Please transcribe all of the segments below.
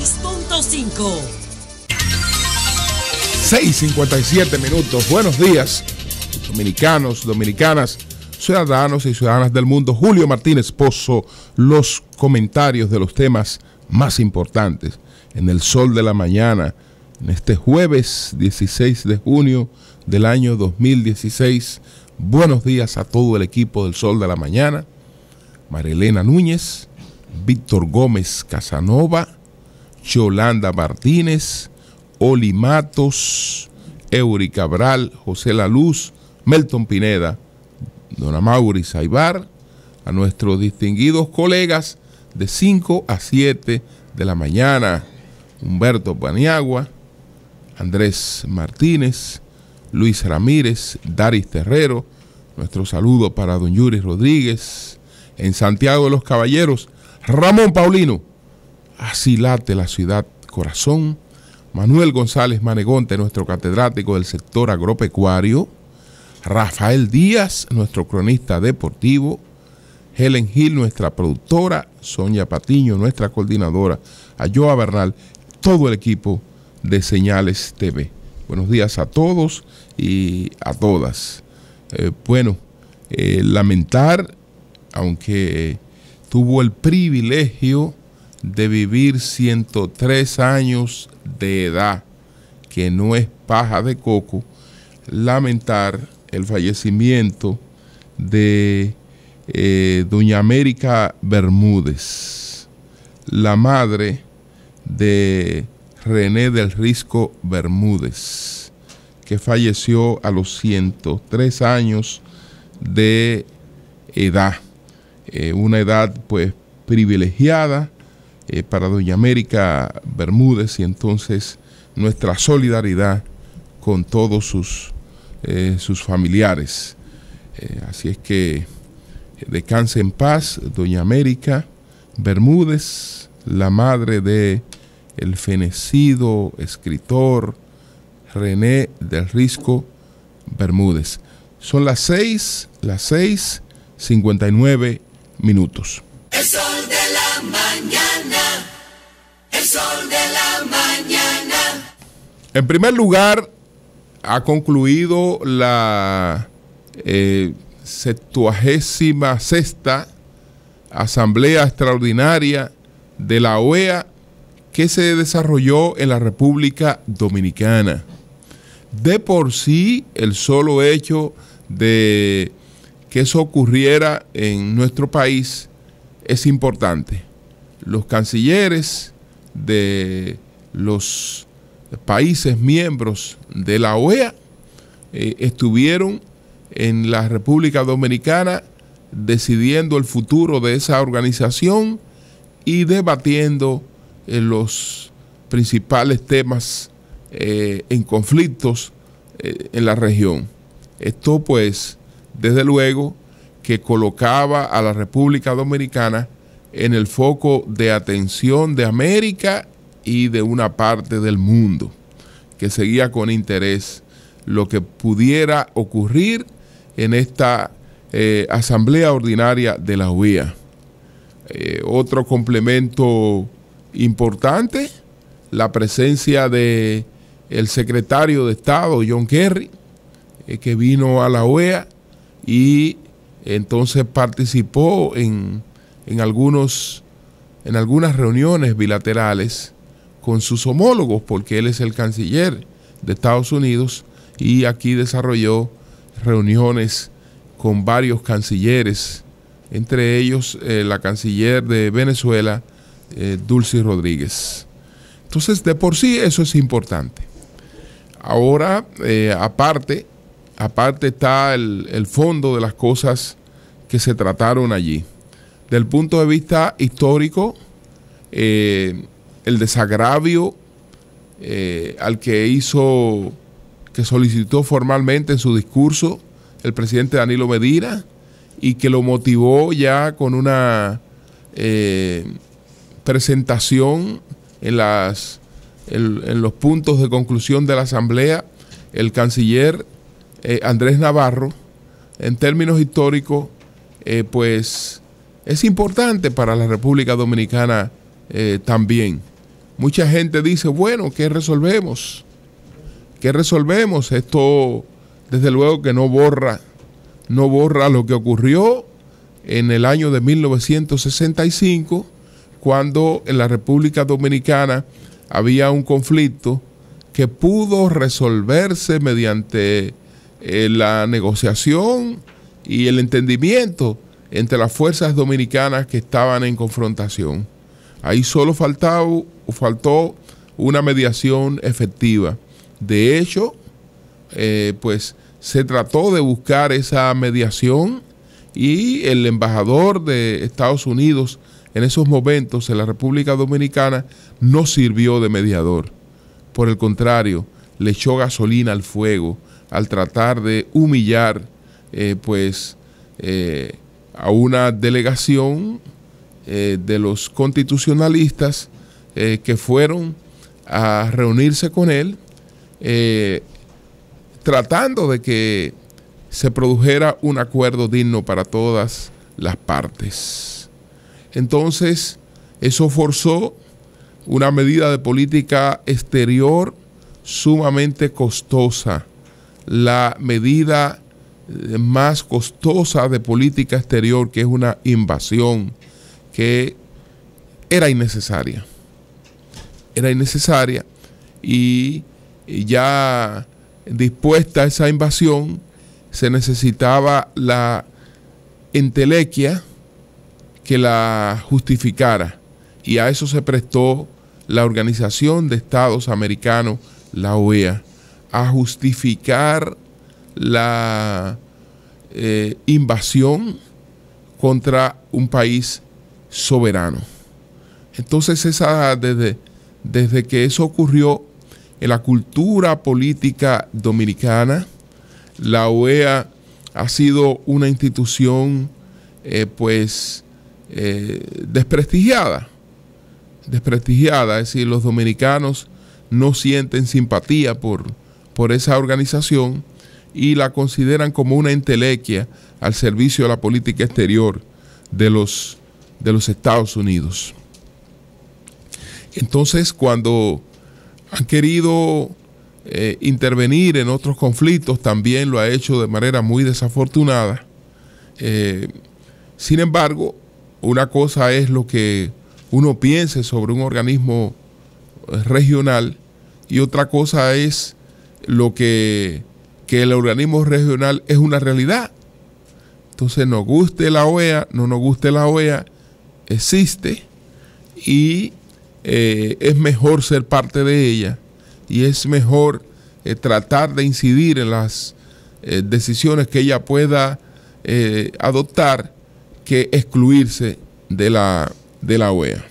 6.5. 6.57 minutos. Buenos días, dominicanos, dominicanas, ciudadanos y ciudadanas del mundo. Julio Martínez Pozo, los comentarios de los temas más importantes en el sol de la mañana, en este jueves 16 de junio del año 2016. Buenos días a todo el equipo del Sol de la Mañana, Marilena Núñez, Víctor Gómez Casanova, Yolanda Martínez, Oli Matos, Eury Cabral, José Luz, Melton Pineda, Dona Mauri Saibar, a nuestros distinguidos colegas de 5 a 7 de la mañana, Humberto Paniagua, Andrés Martínez, Luis Ramírez, Daris Terrero, nuestro saludo para don Yuri Rodríguez, en Santiago de los Caballeros, Ramón Paulino, Así late la ciudad corazón. Manuel González Manegonte, nuestro catedrático del sector agropecuario. Rafael Díaz, nuestro cronista deportivo. Helen Gil, nuestra productora. Sonia Patiño, nuestra coordinadora. Ayoa Bernal, todo el equipo de Señales TV. Buenos días a todos y a todas. Eh, bueno, eh, lamentar, aunque tuvo el privilegio de vivir 103 años de edad, que no es paja de coco, lamentar el fallecimiento de eh, doña América Bermúdez, la madre de René del Risco Bermúdez, que falleció a los 103 años de edad, eh, una edad pues privilegiada eh, para Doña América Bermúdez y entonces nuestra solidaridad con todos sus, eh, sus familiares. Eh, así es que descanse en paz Doña América Bermúdez, la madre de el fenecido escritor René del Risco Bermúdez. Son las 6, las 6, 59 minutos. El sol de la mañana de la mañana. En primer lugar, ha concluido la eh, setuagésima sexta Asamblea Extraordinaria de la OEA que se desarrolló en la República Dominicana. De por sí, el solo hecho de que eso ocurriera en nuestro país es importante. Los cancilleres de los países miembros de la OEA eh, estuvieron en la República Dominicana decidiendo el futuro de esa organización y debatiendo eh, los principales temas eh, en conflictos en la región. Esto pues, desde luego, que colocaba a la República Dominicana en el foco de atención de América y de una parte del mundo que seguía con interés lo que pudiera ocurrir en esta eh, Asamblea Ordinaria de la OEA. Eh, otro complemento importante, la presencia de el secretario de Estado, John Kerry, eh, que vino a la OEA y entonces participó en en, algunos, en algunas reuniones bilaterales con sus homólogos, porque él es el canciller de Estados Unidos y aquí desarrolló reuniones con varios cancilleres, entre ellos eh, la canciller de Venezuela, eh, Dulce Rodríguez. Entonces, de por sí eso es importante. Ahora, eh, aparte, aparte está el fondo de las cosas que se trataron allí. Del punto de vista histórico, eh, el desagravio eh, al que hizo, que solicitó formalmente en su discurso el presidente Danilo Medina y que lo motivó ya con una eh, presentación en, las, en, los puntos de conclusión de la Asamblea el canciller Andrés Navarro, en términos históricos, pues es importante para la República Dominicana eh, también. Mucha gente dice, bueno, ¿qué resolvemos? ¿Qué resolvemos? Esto, desde luego que no borra, no borra lo que ocurrió en el año de 1965, cuando en la República Dominicana había un conflicto que pudo resolverse mediante eh, la negociación y el entendimiento entre las fuerzas dominicanas que estaban en confrontación. Ahí solo faltaba, faltó una mediación efectiva. De hecho, eh, pues se trató de buscar esa mediación y el embajador de Estados Unidos en esos momentos en la República Dominicana no sirvió de mediador. Por el contrario, le echó gasolina al fuego al tratar de humillar eh, pues eh, a una delegación eh, de los constitucionalistas eh, que fueron a reunirse con él, eh, tratando de que se produjera un acuerdo digno para todas las partes. Entonces, eso forzó una medida de política exterior sumamente costosa, la medida eh, más costosa de política exterior, que es una invasión que era innecesaria. Era innecesaria y ya dispuesta a esa invasión, se necesitaba la entelequia que la justificara. Y a eso se prestó la Organización de Estados Americanos, la OEA, a justificar la eh, invasión contra un país soberano. Entonces, esa, desde, desde que eso ocurrió en la cultura política dominicana, la OEA ha sido una institución eh, pues eh, desprestigiada, desprestigiada, es decir, los dominicanos no sienten simpatía por, por esa organización y la consideran como una entelequia al servicio de la política exterior de los, de los Estados Unidos. Entonces, cuando han querido eh, intervenir en otros conflictos, también lo ha hecho de manera muy desafortunada. Eh, sin embargo, una cosa es lo que uno piense sobre un organismo eh, regional y otra cosa es lo que que el organismo regional es una realidad. Entonces, nos guste la OEA, no nos guste la OEA, existe y eh, es mejor ser parte de ella y es mejor eh, tratar de incidir en las eh, decisiones que ella pueda adoptar que excluirse de la, de la OEA.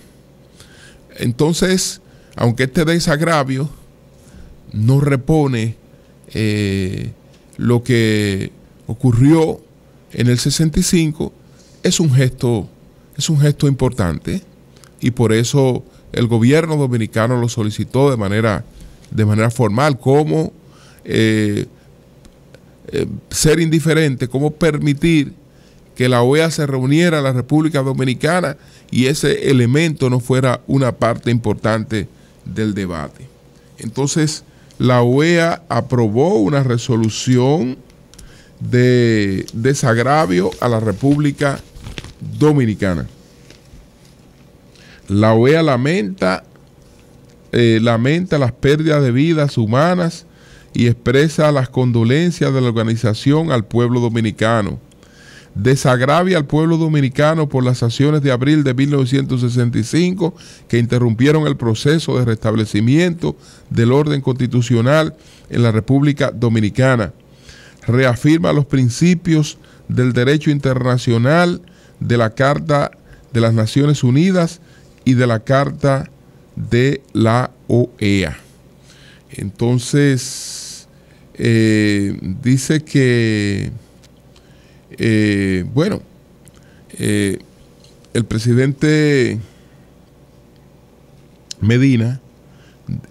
Entonces, aunque este desagravio no repone eh, lo que ocurrió en el 65 es un gesto, es un gesto importante y por eso el gobierno dominicano lo solicitó de manera, de manera formal, como eh, eh, ser indiferente, cómo permitir que la OEA se reuniera a la República Dominicana y ese elemento no fuera una parte importante del debate. Entonces, la OEA aprobó una resolución de desagravio a la República Dominicana. La OEA lamenta, eh, lamenta las pérdidas de vidas humanas y expresa las condolencias de la organización al pueblo dominicano desagravia al pueblo dominicano por las acciones de abril de 1965 que interrumpieron el proceso de restablecimiento del orden constitucional en la República Dominicana. Reafirma los principios del derecho internacional, de la Carta de las Naciones Unidas y de la Carta de la OEA. Entonces, eh, dice que... Eh, bueno, eh, el presidente Medina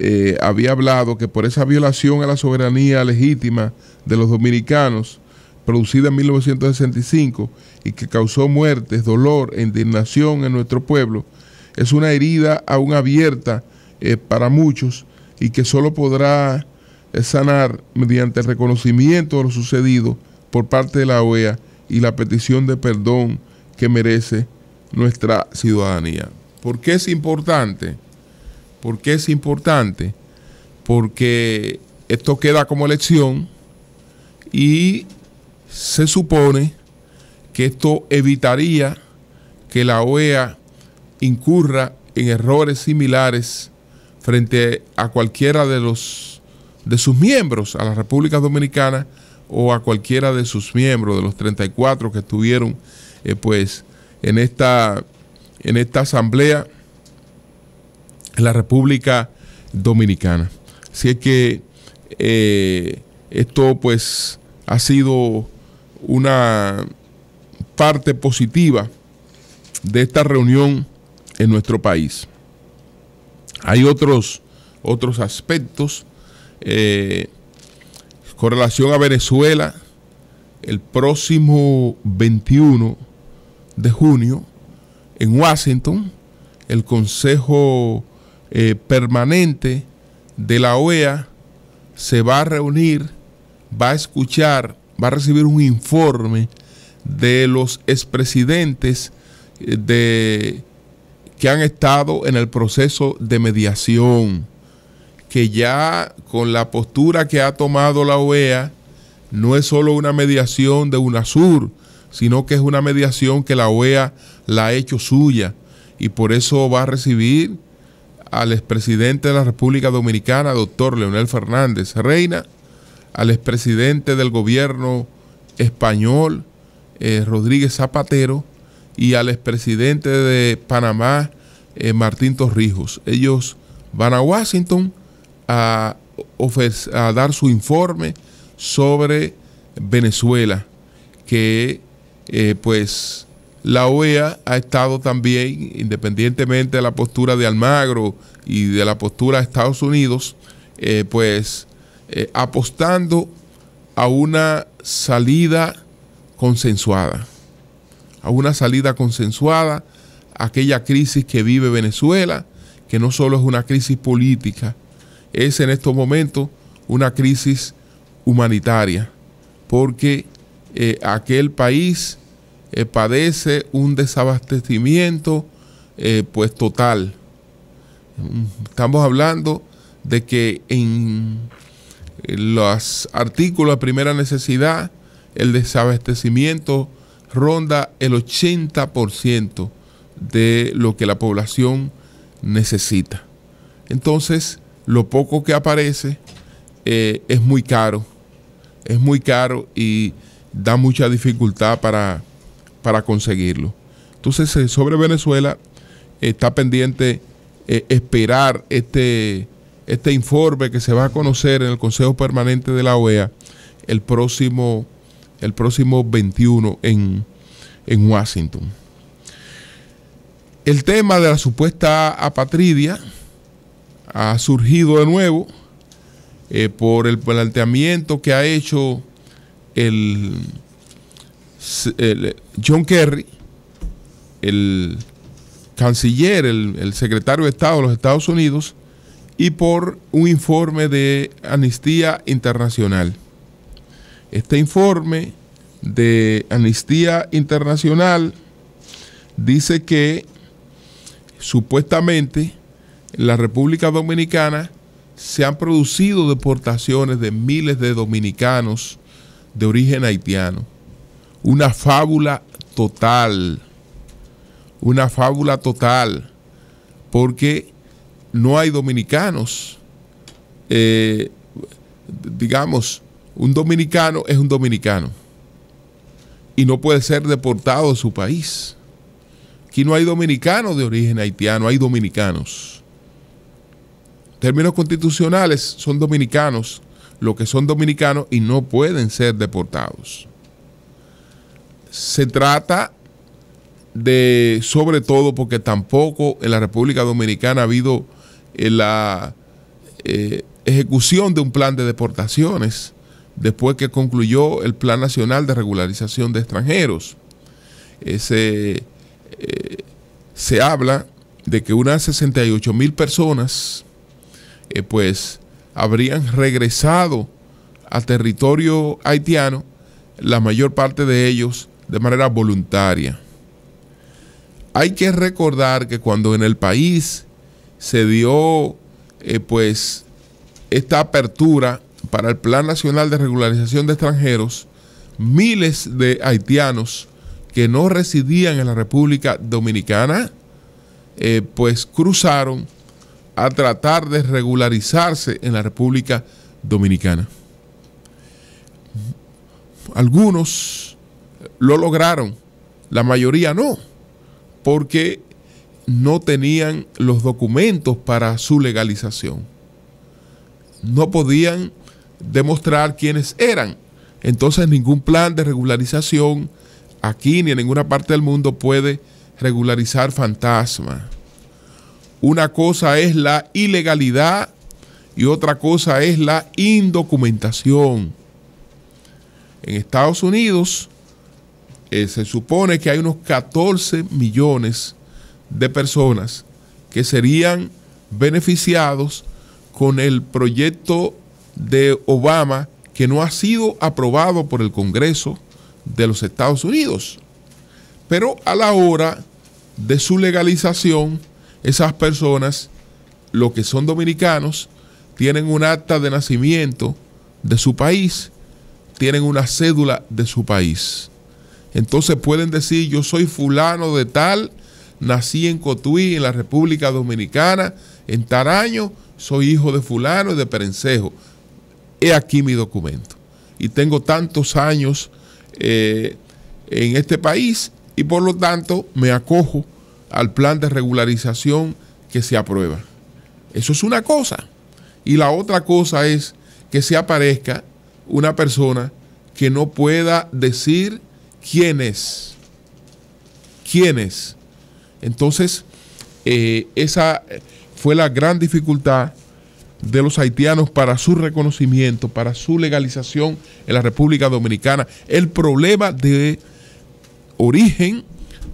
eh, había hablado que por esa violación a la soberanía legítima de los dominicanos, producida en 1965 y que causó muertes, dolor e indignación en nuestro pueblo, es una herida aún abierta para muchos y que solo podrá sanar mediante el reconocimiento de lo sucedido por parte de la OEA y la petición de perdón que merece nuestra ciudadanía. ¿Por qué es importante? ¿Por qué es importante? Porque esto queda como elección y se supone que esto evitaría que la OEA incurra en errores similares frente a cualquiera de los de sus miembros a la República Dominicana o a cualquiera de sus miembros, de los 34 que estuvieron eh, pues, en, esta, en esta asamblea en la República Dominicana. Así que eh, esto pues ha sido una parte positiva de esta reunión en nuestro país. Hay otros, otros aspectos eh, con relación a Venezuela, el próximo 21 de junio, en Washington, el Consejo eh, Permanente de la OEA se va a reunir, va a escuchar, va a recibir un informe de los expresidentes eh, de, que han estado en el proceso de mediación que ya con la postura que ha tomado la OEA, no es solo una mediación de UNASUR, sino que es una mediación que la OEA la ha hecho suya y por eso va a recibir al expresidente de la República Dominicana, doctor Leonel Fernández Reina, al expresidente del gobierno español, eh, Rodríguez Zapatero, y al expresidente de Panamá, eh, Martín Torrijos. Ellos van a Washington a, a dar su informe sobre Venezuela, que eh, pues la OEA ha estado también, independientemente de la postura de Almagro y de la postura de Estados Unidos, eh, pues eh, apostando a una salida consensuada, a una salida consensuada, aquella crisis que vive Venezuela, que no solo es una crisis política, es en estos momentos una crisis humanitaria, porque eh, aquel país eh, padece un desabastecimiento eh, pues total. Mm, estamos hablando de que en los artículos de primera necesidad el desabastecimiento ronda el 80% de lo que la población necesita. Entonces, lo poco que aparece eh, es muy caro, es muy caro y da mucha dificultad para, conseguirlo. Entonces, eh, sobre Venezuela está pendiente eh, esperar este, este informe que se va a conocer en el Consejo Permanente de la OEA el próximo, el próximo 21 en, en Washington. El tema de la supuesta apatridia, ha surgido de nuevo eh, por el planteamiento que ha hecho el, eh, John Kerry, el canciller, el, el, secretario de Estado de los Estados Unidos, y por un informe de Amnistía Internacional. Este informe de Amnistía Internacional dice que supuestamente la República Dominicana se han producido deportaciones de miles de dominicanos de origen haitiano. Una fábula total. Una fábula total. Porque no hay dominicanos. Eh, digamos, un dominicano es un dominicano. Y no puede ser deportado de su país. Aquí no hay dominicanos de origen haitiano, hay dominicanos términos constitucionales son dominicanos, lo que son dominicanos y no pueden ser deportados. Se trata de, sobre todo porque tampoco en la República Dominicana ha habido eh, la eh, ejecución de un plan de deportaciones después que concluyó el Plan Nacional de Regularización de Extranjeros. Eh, se habla de que unas 68 mil personas eh, pues habrían regresado al territorio haitiano, la mayor parte de ellos de manera voluntaria. Hay que recordar que cuando en el país se dio eh, pues esta apertura para el Plan Nacional de Regularización de Extranjeros, miles de haitianos que no residían en la República Dominicana, eh, pues cruzaron a tratar de regularizarse en la República Dominicana. Algunos lo lograron, la mayoría no, porque no tenían los documentos para su legalización. No podían demostrar quiénes eran. Entonces ningún plan de regularización aquí ni en ninguna parte del mundo puede regularizar fantasmas una cosa es la ilegalidad y otra cosa es la indocumentación. En Estados Unidos eh, se supone que hay unos 14 millones de personas que serían beneficiados con el proyecto de Obama que no ha sido aprobado por el Congreso de los Estados Unidos. Pero a la hora de su legalización, esas personas, los que son dominicanos, tienen un acta de nacimiento de su país, tienen una cédula de su país. Entonces pueden decir, yo soy fulano de tal, nací en Cotuí, en la República Dominicana, en Taraño, soy hijo de fulano y de Perencejo. He aquí mi documento. Y tengo tantos años eh, en este país y por lo tanto me acojo al plan de regularización que se aprueba. Eso es una cosa. Y la otra cosa es que se aparezca una persona que no pueda decir quién es. ¿Quién es? Entonces, eh, esa fue la gran dificultad de los haitianos para su reconocimiento, para su legalización en la República Dominicana. El problema de origen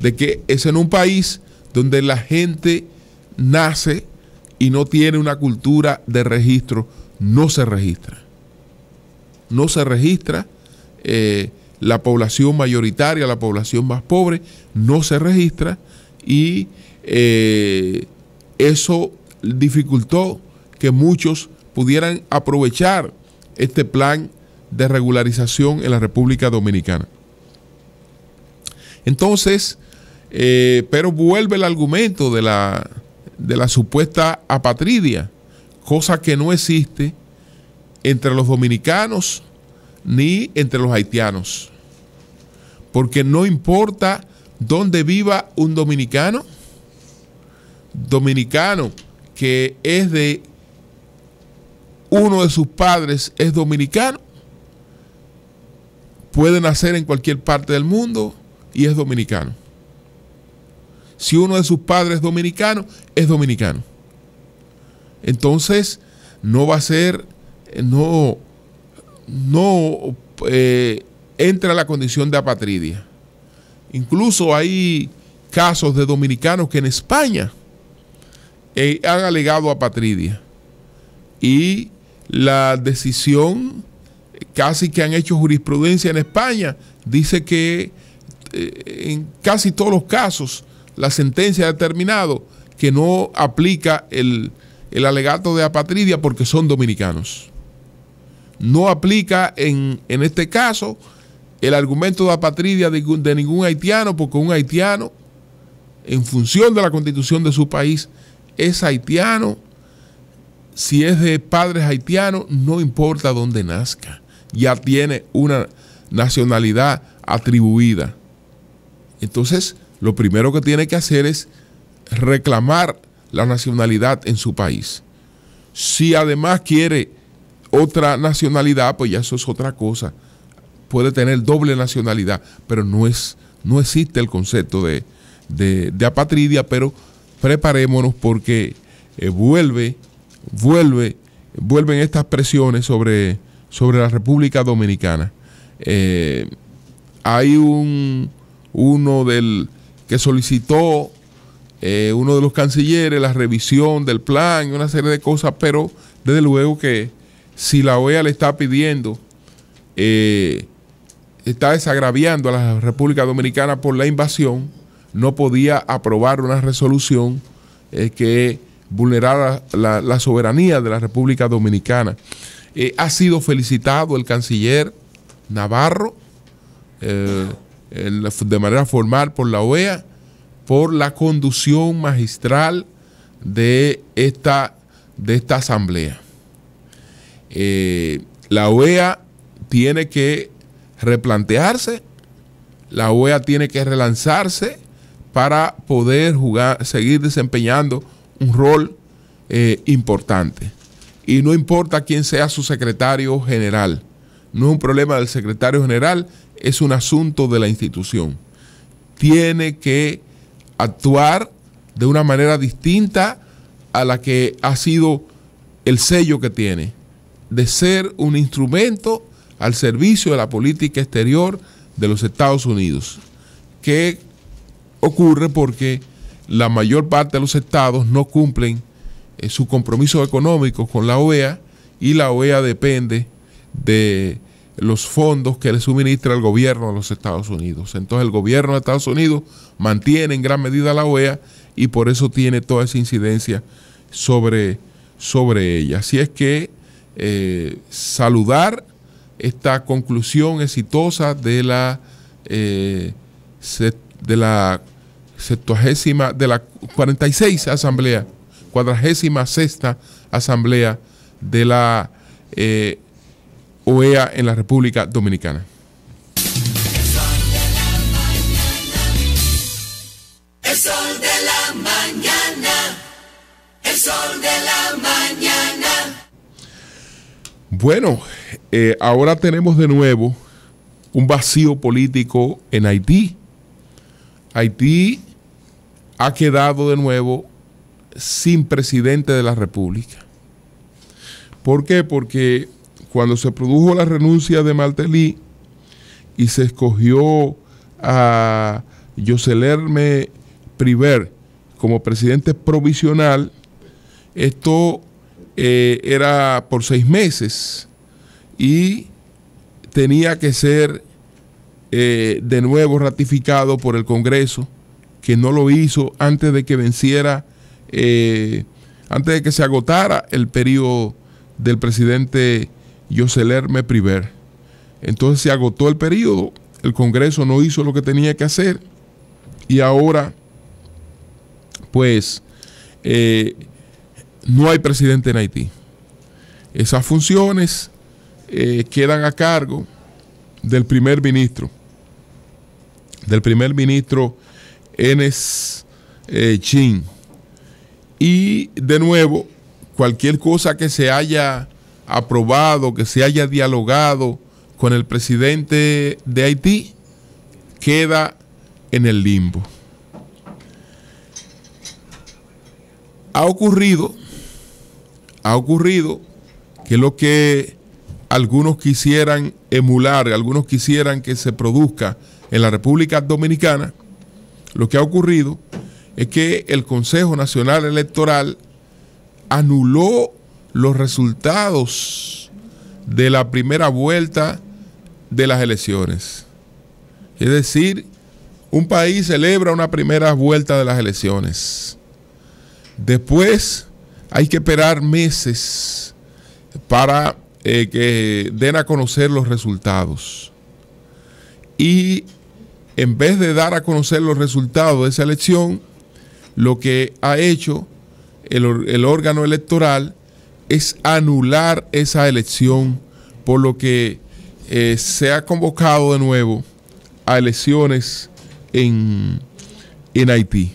de que es en un país donde la gente nace y no tiene una cultura de registro, no se registra. No se registra. Eh, la población mayoritaria, la población más pobre, no se registra y eh, eso dificultó que muchos pudieran aprovechar este plan de regularización en la República Dominicana. Entonces, eh, pero vuelve el argumento de la, de la supuesta apatridia, cosa que no existe entre los dominicanos ni entre los haitianos. Porque no importa dónde viva un dominicano, dominicano que es de uno de sus padres es dominicano, puede nacer en cualquier parte del mundo y es dominicano si uno de sus padres es dominicano, es dominicano. Entonces, no va a ser, eh, no, no eh, entra la condición de apatridia. Incluso hay casos de dominicanos que en España eh, han alegado apatridia. Y la decisión, casi que han hecho jurisprudencia en España, dice que eh, en casi todos los casos la sentencia ha determinado que no aplica el, alegato de apatridia porque son dominicanos. No aplica en, este caso el argumento de apatridia de, de, ningún haitiano porque un haitiano, en función de la constitución de su país, es haitiano. Si es de padres haitianos, no importa dónde nazca, ya tiene una nacionalidad atribuida. Entonces, lo primero que tiene que hacer es reclamar la nacionalidad en su país. Si además quiere otra nacionalidad, pues ya eso es otra cosa. Puede tener doble nacionalidad, pero no, es, no existe el concepto de, de, apatridia, pero preparémonos porque eh, vuelve, vuelve, vuelven estas presiones sobre, sobre la República Dominicana. Eh, hay un uno del, que solicitó eh, uno de los cancilleres la revisión del plan y una serie de cosas, pero desde luego que si la OEA le está pidiendo, eh, está desagraviando a la República Dominicana por la invasión, no podía aprobar una resolución eh, que vulnerara la, soberanía de la República Dominicana. ha sido felicitado el canciller Navarro de manera formal por la OEA por la conducción magistral de esta, de esta asamblea. Eh, la OEA tiene que replantearse, la OEA tiene que relanzarse para poder jugar, seguir desempeñando un rol eh, importante. Y no importa quién sea su secretario general, no es un problema del secretario general, es un asunto de la institución. Tiene que actuar de una manera distinta a la que ha sido el sello que tiene, de ser un instrumento al servicio de la política exterior de los Estados Unidos, ¿Qué ocurre porque la mayor parte de los estados no cumplen eh, su compromiso económico con la OEA y la OEA depende de los fondos que le suministra el gobierno de los Estados Unidos. Entonces el gobierno de Estados Unidos mantiene en gran medida la OEA y por eso tiene toda esa incidencia sobre, sobre ella. Así es que eh, saludar esta conclusión exitosa de la, eh, de la de la 46 Asamblea, 46 Asamblea de la eh, OEA en la República Dominicana. El sol de la mañana. El sol de la mañana. Bueno, eh, ahora tenemos de nuevo un vacío político en Haití. Haití ha quedado de nuevo sin presidente de la República. ¿Por qué? Porque cuando se produjo la renuncia de Martelly y se escogió a Joselerme Priver como presidente provisional, esto eh, era por seis meses y tenía que ser eh, de nuevo ratificado por el Congreso, que no lo hizo antes de que venciera, eh, antes de que se agotara el periodo del presidente me Priver. Entonces se agotó el periodo, el Congreso no hizo lo que tenía que hacer y ahora, pues, eh, no hay presidente en Haití. Esas funciones eh, quedan a cargo del primer ministro, del primer ministro Enes eh, Chin. Y de nuevo, cualquier cosa que se haya aprobado, que se haya dialogado con el presidente de Haití, queda en el limbo. Ha ocurrido, ha ocurrido que lo que algunos quisieran emular, algunos quisieran que se produzca en la República Dominicana, lo que ha ocurrido es que el Consejo Nacional Electoral anuló los resultados de la primera vuelta de las elecciones. Es decir, un país celebra una primera vuelta de las elecciones. Después hay que esperar meses para eh, que den a conocer los resultados. Y en vez de dar a conocer los resultados de esa elección, lo que ha hecho el, el órgano electoral es anular esa elección, por lo que eh, se ha convocado de nuevo a elecciones en, Haití.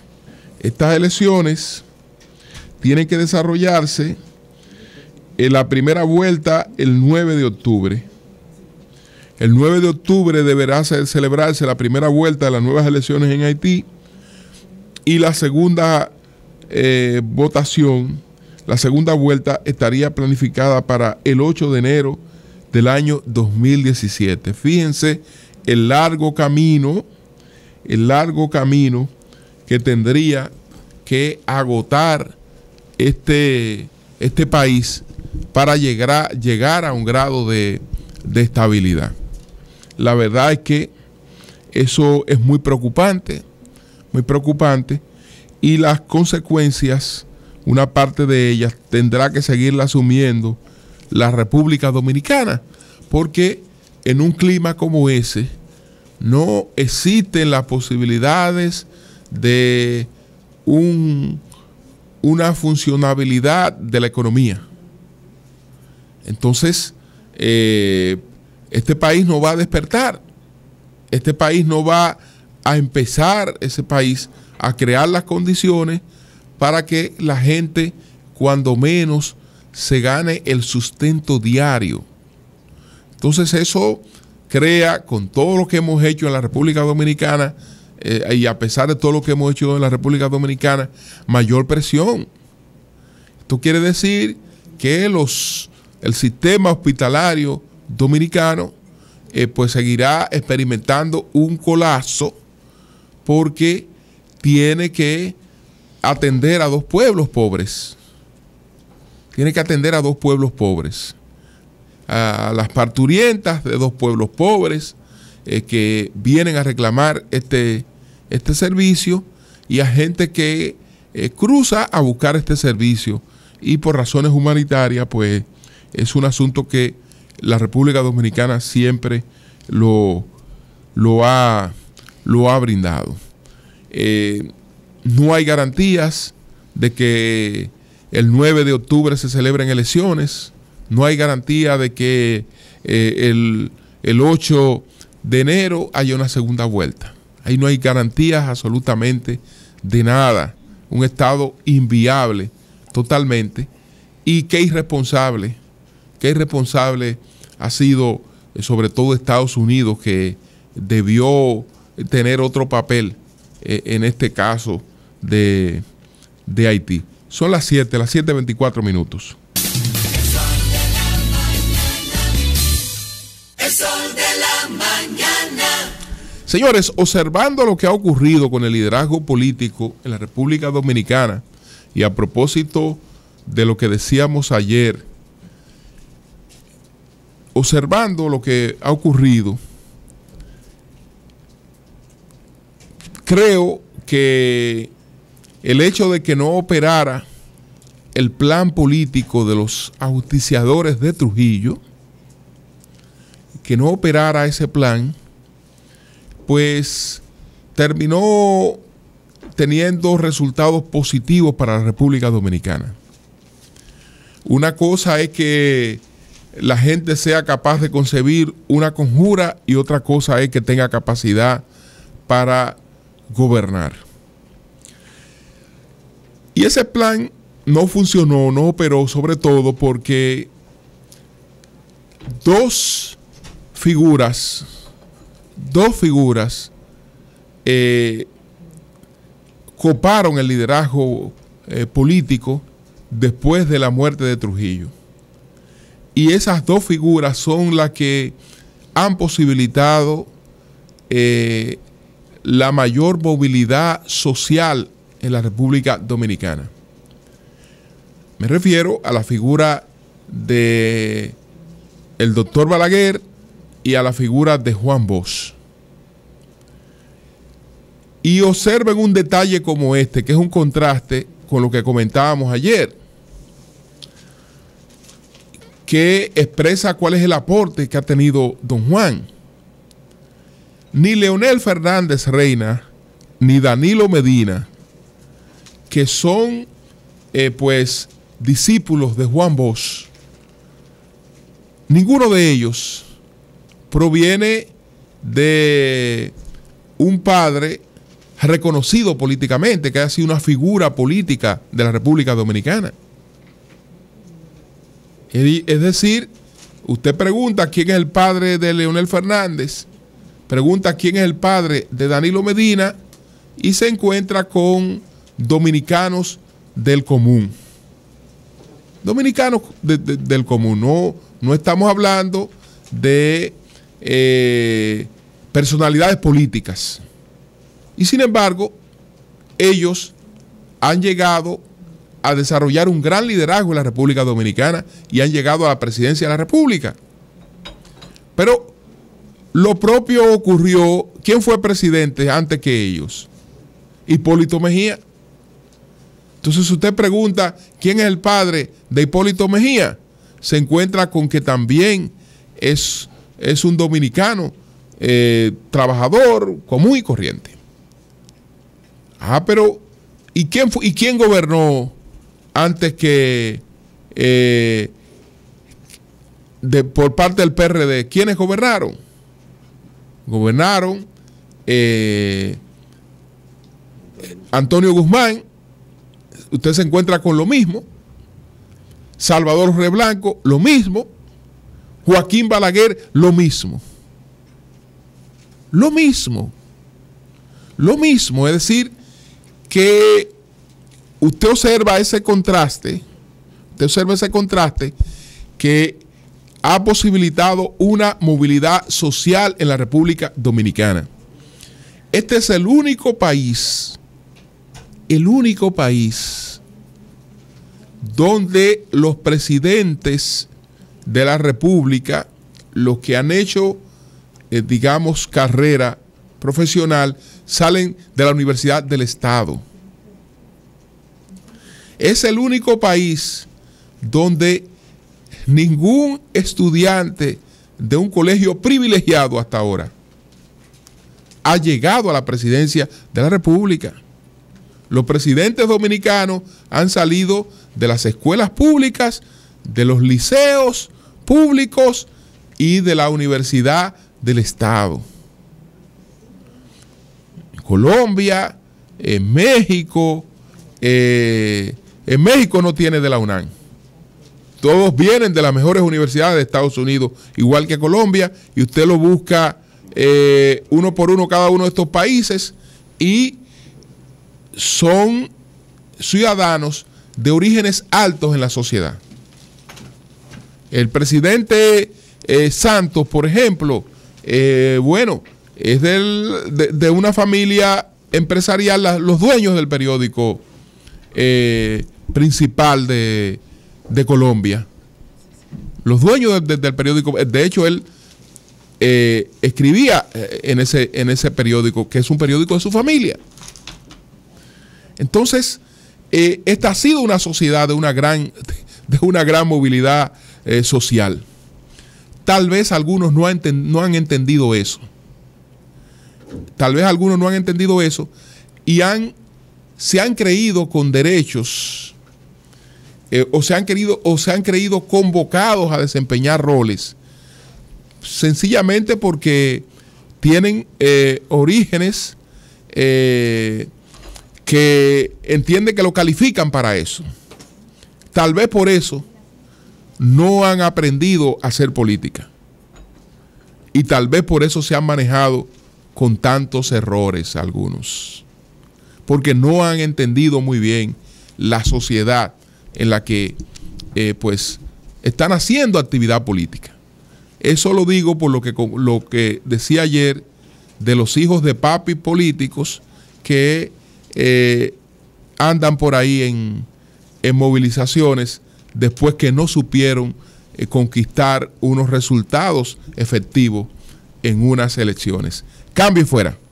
Estas elecciones tienen que desarrollarse en la primera vuelta el 9 de octubre. El 9 de octubre deberá celebrarse la primera vuelta de las nuevas elecciones en Haití y la segunda eh, votación la segunda vuelta estaría planificada para el 8 de enero del año 2017. Fíjense el largo camino, el largo camino que tendría que agotar este, este país para llegar a, llegar a un grado de, de estabilidad. La verdad es que eso es muy preocupante, muy preocupante, y las consecuencias una parte de ellas tendrá que seguirla asumiendo la República Dominicana, porque en un clima como ese no existen las posibilidades de una funcionabilidad de la economía. Entonces, eh, este país no va a despertar, este país no va a empezar, ese país, a crear las condiciones para que la gente, cuando menos, se gane el sustento diario. Entonces eso crea, con todo lo que hemos hecho en la República Dominicana, eh, y a pesar de todo lo que hemos hecho en la República Dominicana, mayor presión. Esto quiere decir que los, el sistema hospitalario dominicano eh, pues seguirá experimentando un colapso porque tiene que atender a dos pueblos pobres. Tiene que atender a dos pueblos pobres. A las parturientas de dos pueblos pobres eh, que vienen a reclamar este, este servicio y a gente que eh, cruza a buscar este servicio. Y por razones humanitarias, pues es un asunto que la República Dominicana siempre lo, lo, ha, lo ha brindado. Eh, no hay garantías de que el 9 de octubre se celebren elecciones, no hay garantía de que eh, el, 8 de enero haya una segunda vuelta. Ahí no hay garantías absolutamente de nada. Un Estado inviable totalmente y qué irresponsable, qué irresponsable ha sido eh, sobre todo Estados Unidos que debió tener otro papel eh, en este caso de, Haití. Son las 7, las 7.24 minutos. El sol de la mañana. Señores, observando lo que ha ocurrido con el liderazgo político en la República Dominicana y a propósito de lo que decíamos ayer, observando lo que ha ocurrido, creo que el hecho de que no operara el plan político de los auticiadores de Trujillo, que no operara ese plan, pues terminó teniendo resultados positivos para la República Dominicana. Una cosa es que la gente sea capaz de concebir una conjura y otra cosa es que tenga capacidad para gobernar. Y ese plan no funcionó, no operó, sobre todo porque dos figuras, dos figuras eh, coparon el liderazgo eh, político después de la muerte de Trujillo. Y esas dos figuras son las que han posibilitado eh, la mayor movilidad social en la República Dominicana. Me refiero a la figura de el doctor Balaguer y a la figura de Juan Bosch. Y observen un detalle como este, que es un contraste con lo que comentábamos ayer, que expresa cuál es el aporte que ha tenido don Juan. Ni Leonel Fernández Reina, ni Danilo Medina, que son eh, pues discípulos de Juan Bosch, ninguno de ellos proviene de un padre reconocido políticamente, que ha sido una figura política de la República Dominicana. Es decir, usted pregunta quién es el padre de Leonel Fernández, pregunta quién es el padre de Danilo Medina y se encuentra con dominicanos del común. Dominicanos del común, no, estamos hablando de eh, personalidades políticas. Y sin embargo, ellos han llegado a desarrollar un gran liderazgo en la República Dominicana y han llegado a la presidencia de la República. Pero lo propio ocurrió, ¿quién fue presidente antes que ellos? Hipólito Mejía. Entonces, usted pregunta quién es el padre de Hipólito Mejía, se encuentra con que también es, es un dominicano, eh, trabajador, común y corriente. Ah, pero ¿y quién, y quién gobernó antes que eh, de, por parte del PRD? ¿Quiénes gobernaron? Gobernaron eh, Antonio Guzmán usted se encuentra con lo mismo. Salvador Reblanco, lo mismo. Joaquín Balaguer, lo mismo. Lo mismo. Lo mismo. Es decir, que usted observa ese contraste, usted observa ese contraste que ha posibilitado una movilidad social en la República Dominicana. Este es el único país el único país donde los presidentes de la República, los que han hecho, eh, digamos, carrera profesional, salen de la Universidad del Estado. Es el único país donde ningún estudiante de un colegio privilegiado hasta ahora ha llegado a la presidencia de la República. Los presidentes dominicanos han salido de las escuelas públicas, de los liceos públicos y de la universidad del Estado. Colombia, en México, eh, en México no tiene de la UNAM. Todos vienen de las mejores universidades de Estados Unidos, igual que Colombia, y usted lo busca eh, uno por uno cada uno de estos países y son ciudadanos de orígenes altos en la sociedad. El presidente eh, Santos, por ejemplo, eh, bueno, es de, una familia empresarial, los dueños del periódico eh, principal de, Colombia. Los dueños del periódico, de hecho él escribía en ese, en ese periódico, que es un periódico de su familia. Entonces, eh, esta ha sido una sociedad de una gran, de una gran movilidad eh, social. Tal vez algunos no, han entendido eso. Tal vez algunos no han entendido eso y han, se han creído con derechos eh, o, se han o se han creído convocados a desempeñar roles sencillamente porque tienen orígenes que entiende que lo califican para eso. Tal vez por eso no han aprendido a hacer política. Y tal vez por eso se han manejado con tantos errores algunos. Porque no han entendido muy bien la sociedad en la que eh, pues están haciendo actividad política. Eso lo digo por lo que, lo que decía ayer de los hijos de papi políticos que eh, andan por ahí en, movilizaciones después que no supieron eh, conquistar unos resultados efectivos en unas elecciones. Cambio y fuera.